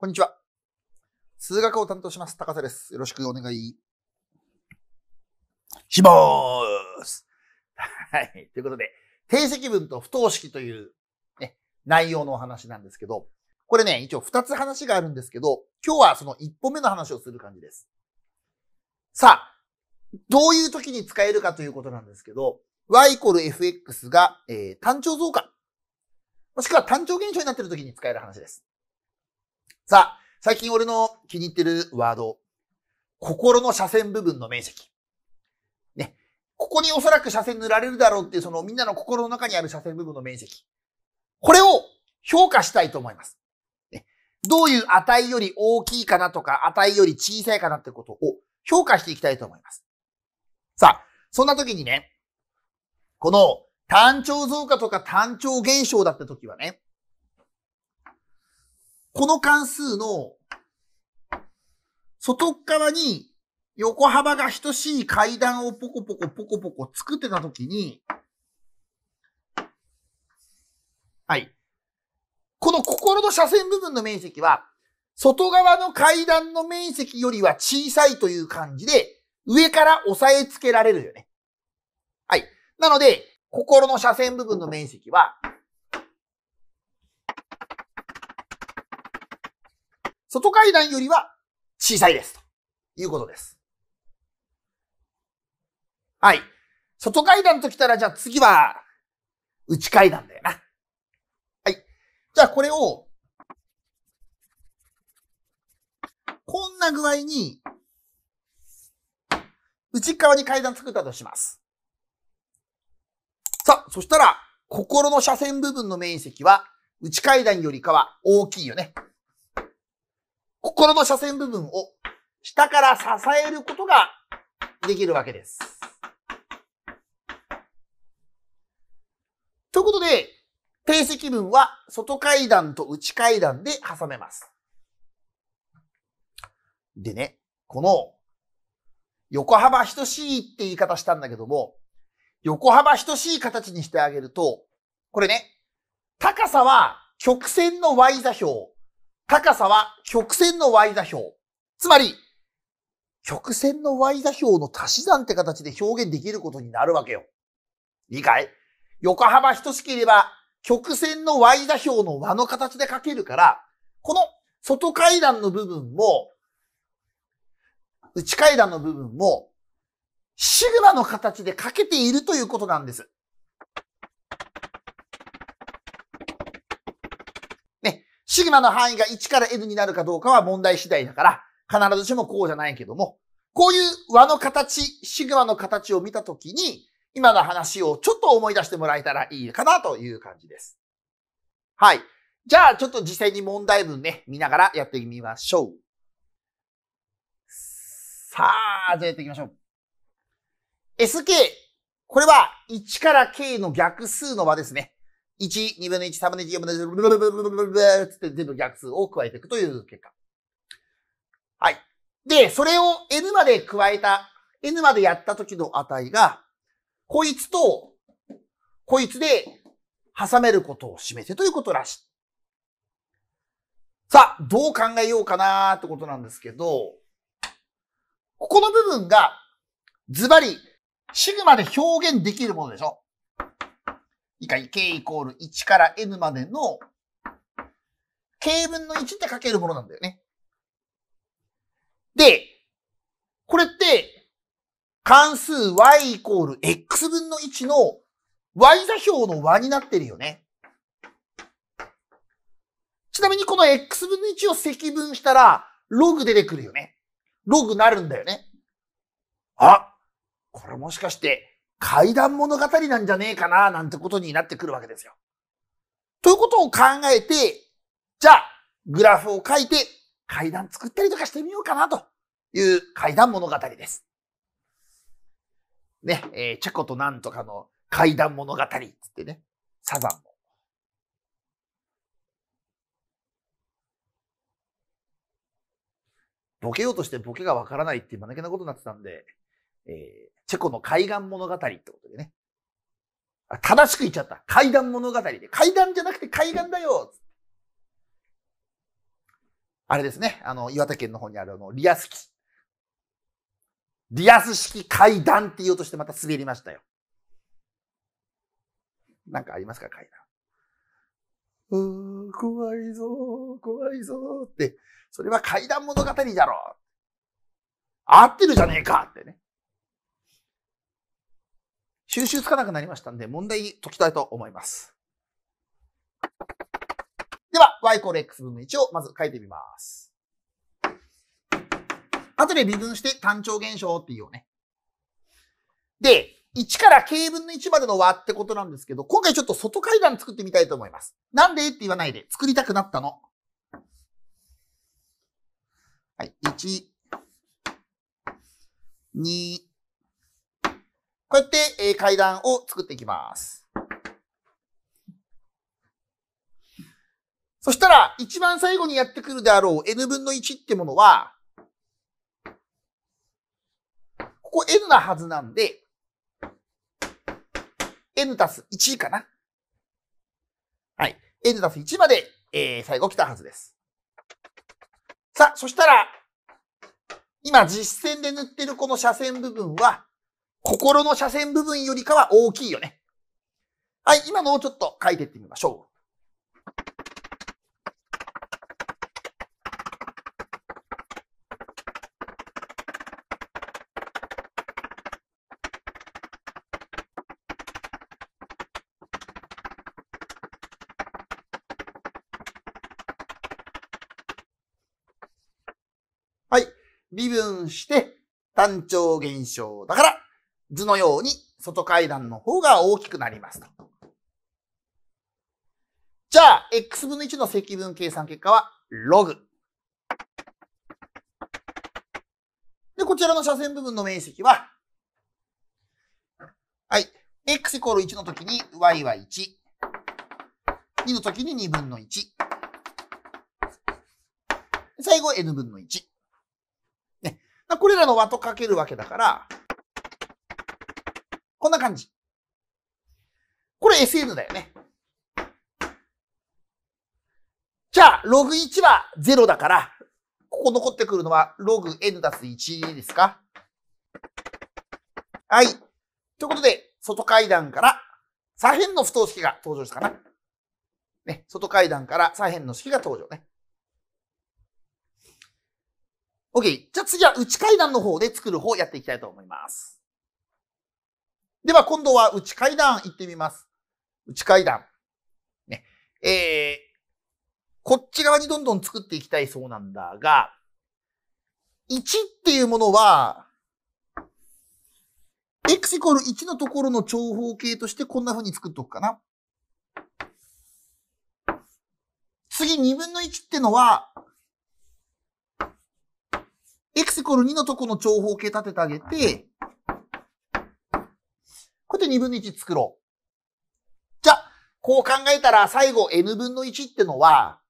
こんにちは。数学を担当します、高瀬です。よろしくお願いしまーす。はい。ということで、定積分と不等式という、ね、内容のお話なんですけど、これね、一応2つ話があるんですけど、今日はその1歩目の話をする感じです。さあ、どういう時に使えるかということなんですけど、y イコール fx が、えー、単調増加。もしくは単調現象になっている時に使える話です。さあ、最近俺の気に入ってるワード、心の斜線部分の面積。ね。ここにおそらく斜線塗られるだろうっていう、そのみんなの心の中にある斜線部分の面積。これを評価したいと思います。ね、どういう値より大きいかなとか、値より小さいかなってことを評価していきたいと思います。さあ、そんな時にね、この単調増加とか単調減少だった時はね、この関数の外側に横幅が等しい階段をポコポコポコポコ作ってたときに、はい。この心の斜線部分の面積は、外側の階段の面積よりは小さいという感じで、上から押さえつけられるよね。はい。なので、心の斜線部分の面積は、外階段よりは小さいです。ということです。はい。外階段ときたら、じゃあ次は、内階段だよな。はい。じゃあこれを、こんな具合に、内側に階段作ったとします。さあ、そしたら、心の斜線部分の面積は、内階段よりかは大きいよね。心の斜線部分を下から支えることができるわけです。ということで、定石分は外階段と内階段で挟めます。でね、この横幅等しいって言い方したんだけども、横幅等しい形にしてあげると、これね、高さは曲線の y 座標、高さは曲線の y 座標。つまり、曲線の y 座標の足し算って形で表現できることになるわけよ。いいかい横幅等しければ、曲線の y 座標の和の形で書けるから、この外階段の部分も、内階段の部分も、シグマの形で書けているということなんです。シグマの範囲が1から N になるかどうかは問題次第だから、必ずしもこうじゃないけども、こういう和の形、シグマの形を見たときに、今の話をちょっと思い出してもらえたらいいかなという感じです。はい。じゃあ、ちょっと実際に問題文ね、見ながらやってみましょう。さあ、じゃあやっていきましょう。SK。これは1から K の逆数の和ですね。1、2分の1、3分の1、4分の1、ブルブルブルブルブルつって全部逆数を加えていくという結果。はい。で、それを n まで加えた、n までやった時の値が、こいつと、こいつで挟めることを示せということらしい。さあ、どう考えようかなーってことなんですけど、ここの部分が、ズバリ、シグマで表現できるものでしょ以下 k イコール1から n までの k 分の1って書けるものなんだよね。で、これって、関数 y イコール x 分の1の y 座標の和になってるよね。ちなみにこの x 分の1を積分したら、ログ出てくるよね。ログなるんだよね。あこれもしかして、怪談物語なんじゃねえかな、なんてことになってくるわけですよ。ということを考えて、じゃあ、グラフを書いて、階段作ったりとかしてみようかな、という階段物語です。ね、えー、チェコとなんとかの階段物語、つってね、サザンも。ボケようとしてボケがわからないっていう間抜けなことになってたんで、えー、チェコの海岸物語ってことでね。正しく言っちゃった。階段物語で。階段じゃなくて海岸だよあれですね。あの、岩手県の方にあるあの、リアス式。リアス式階段って言おうとしてまた滑りましたよ。なんかありますか階段。うー、怖いぞー、怖いぞーって。それは階段物語だろう。合ってるじゃねえかってね。収集つかなくなりましたんで、問題解きたいと思います。では、y イコール x 分の1をまず書いてみます。後で微分して単調現象っていうよね。で、1から k 分の1までの和ってことなんですけど、今回ちょっと外階段作ってみたいと思います。なんでって言わないで、作りたくなったの。はい、1、2、こうやって、え階段を作っていきます。そしたら、一番最後にやってくるであろう n 分の1ってものは、ここ n なはずなんで、n たす1かな。はい。n たす1まで、えー、最後来たはずです。さあ、そしたら、今実線で塗ってるこの斜線部分は、心の斜線部分よりかは大きいよね。はい、今のをちょっと書いていってみましょう。はい。微分して、単調現象だから、図のように外階段の方が大きくなりますと。じゃあ、x 分の1の積分計算結果は、ログ。で、こちらの斜線部分の面積は、はい。x イコール1の時に y は1。2の時に2分の1。最後 n 分の1。ね。これらの和とかけるわけだから、こんな感じ。これ SN だよね。じゃあ、ログ1は0だから、ここ残ってくるのはログ n たす1ですかはい。ということで、外階段から左辺の不等式が登場したかな。ね、外階段から左辺の式が登場ね。OK。じゃあ次は内階段の方で作る方をやっていきたいと思います。では今度は内階段行ってみます。内階段。ね。えー、こっち側にどんどん作っていきたいそうなんだが、1っていうものは、x イコール1のところの長方形としてこんな風に作っとくかな。次、2分の1ってのは、x イコール2のとこの長方形立ててあげて、これで2分の1作ろう。じゃあ、こう考えたら最後 n 分の1ってのは、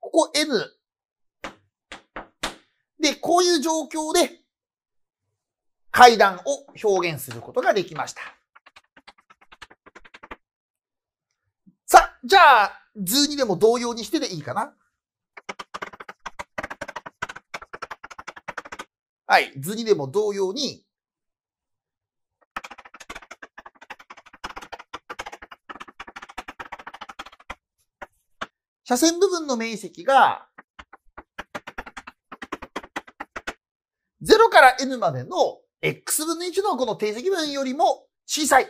ここ n。で、こういう状況で階段を表現することができました。さ、じゃあ、図にでも同様にしてでいいかな。はい、図にでも同様に、車線部分の面積が、0から n までの x 分の1のこの定積分よりも小さい。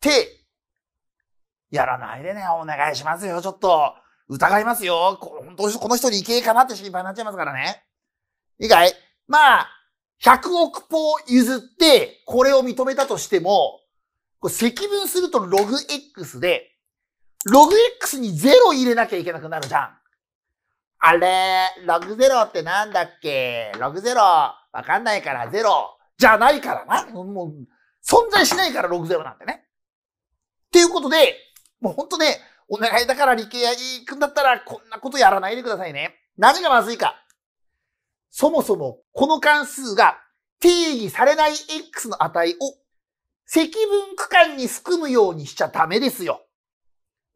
て、やらないでね、お願いしますよ、ちょっと。疑いますよ。こ当この人に行けかなって心配になっちゃいますからね。いいかいまあ、100億歩譲って、これを認めたとしても、これ積分するとログ X で、ログ X に0入れなきゃいけなくなるじゃん。あれ、ログゼロってなんだっけログゼロ、わかんないからゼロじゃないからな。もう、存在しないからログゼロなんてね。っていうことで、もうほんとね、お願いだから理系や行くんだったらこんなことやらないでくださいね。何がまずいか。そもそも、この関数が定義されない x の値を積分区間に含むようにしちゃダメですよ。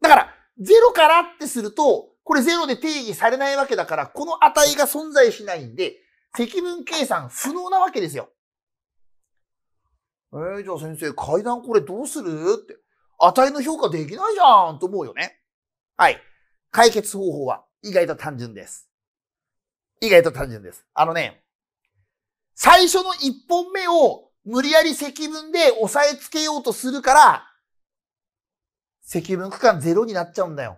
だから、0からってすると、これ0で定義されないわけだから、この値が存在しないんで、積分計算不能なわけですよ。えー、じゃあ先生、階段これどうするって。値の評価できないじゃんと思うよね。はい。解決方法は意外と単純です。意外と単純です。あのね、最初の1本目を無理やり積分で押さえつけようとするから、積分区間ゼロになっちゃうんだよ。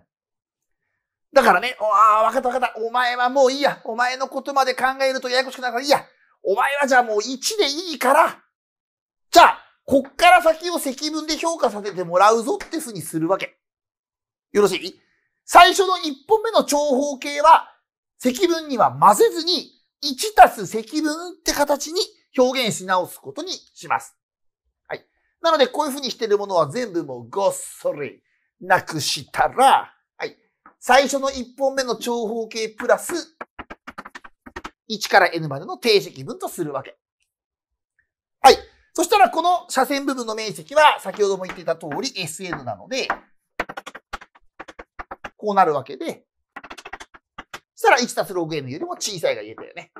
だからね、ああ、わかったわかった。お前はもういいや。お前のことまで考えるとややこしくなるからいいや。お前はじゃあもう1でいいから、じゃあ、こっから先を積分で評価させてもらうぞってふうにするわけ。よろしい最初の1本目の長方形は、積分には混ぜずに、1たす積分って形に表現し直すことにします。なので、こういうふうにしてるものは全部もうごっそりなくしたら、はい。最初の1本目の長方形プラス、1から n までの定積分とするわけ。はい。そしたら、この斜線部分の面積は、先ほども言っていた通り SN なので、こうなるわけで、そしたら1たす l n よりも小さいが言えたよね。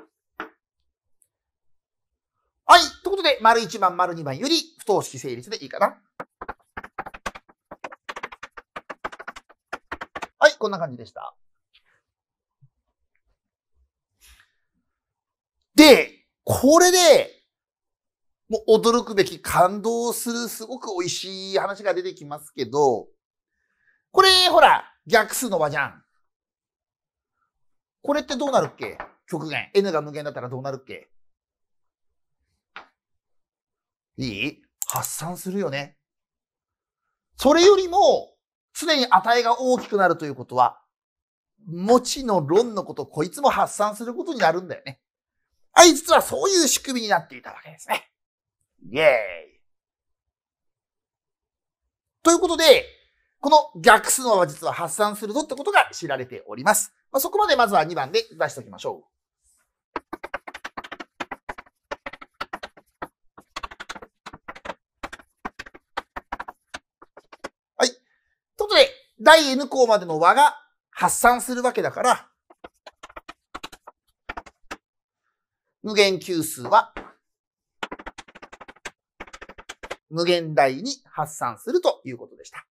で、丸一番、丸二番より不等式成立でいいかな。はい、こんな感じでした。で、これで、もう驚くべき感動するすごく美味しい話が出てきますけど、これ、ほら、逆数の和じゃん。これってどうなるっけ極限。n が無限だったらどうなるっけいい発散するよね。それよりも、常に値が大きくなるということは、もちの論のこと、こいつも発散することになるんだよね。はい、実はそういう仕組みになっていたわけですね。イェーイ。ということで、この逆数のは実は発散するぞってことが知られております。まあ、そこまでまずは2番で出しておきましょう。第 n 項までの和が発散するわけだから、無限級数は無限大に発散するということでした。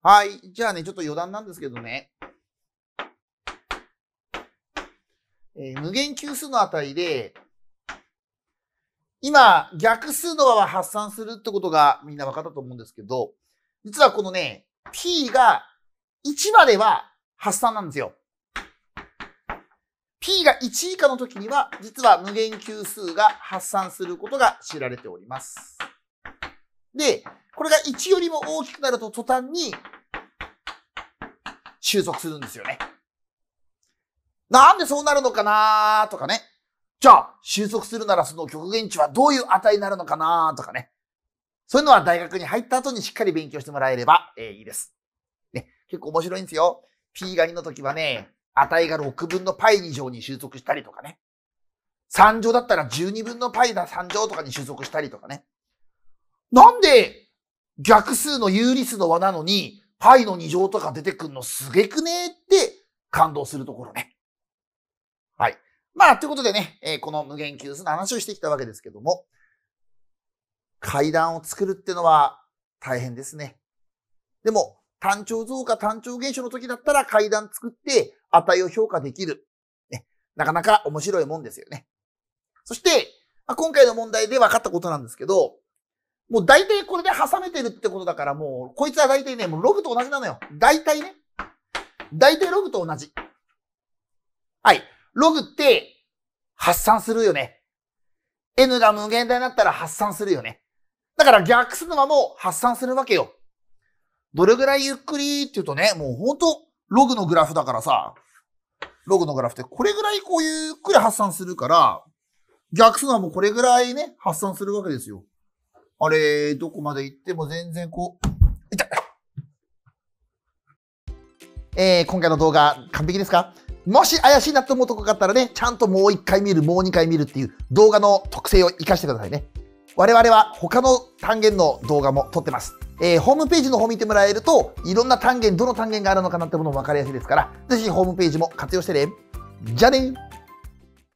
はい。じゃあね、ちょっと余談なんですけどね。えー、無限級数の値で、今、逆数の和は発散するってことがみんな分かったと思うんですけど、実はこのね、t が1までは発散なんですよ。p が1以下の時には、実は無限級数が発散することが知られております。で、これが1よりも大きくなると途端に収束するんですよね。なんでそうなるのかなとかね。じゃあ、収束するならその極限値はどういう値になるのかなとかね。そういうのは大学に入った後にしっかり勉強してもらえれば、えー、いいです。ね、結構面白いんですよ。P が2の時はね、値が6分の π 2乗に収束したりとかね。3乗だったら12分の π だ3乗とかに収束したりとかね。なんで逆数の有理数の和なのに π の2乗とか出てくんのすげくねーって感動するところね。はい。まあ、ということでね、えー、この無限級数の話をしてきたわけですけども、階段を作るってのは大変ですね。でも、単調増加単調減少の時だったら階段作って値を評価できる。ね、なかなか面白いもんですよね。そして、まあ、今回の問題で分かったことなんですけど、もう大体これで挟めてるってことだからもう、こいつは大体ね、もうログと同じなのよ。大体ね。大体ログと同じ。はい。ログって発散するよね。n が無限大になったら発散するよね。だから逆すのはもう発散するわけよ。どれぐらいゆっくりって言うとね、もうほんとログのグラフだからさ、ログのグラフってこれぐらいこうゆっくり発散するから、逆すのはもうこれぐらいね、発散するわけですよ。あれ、どこまで行っても全然こう、痛っえー、今回の動画完璧ですかもし怪しいなと思うとこがあったらね、ちゃんともう一回見る、もう二回見るっていう動画の特性を活かしてくださいね。我々は他の単元の動画も撮ってます。えー、ホームページの方見てもらえると、いろんな単元、どの単元があるのかなってものも分かりやすいですから、ぜひホームページも活用してね。じゃあね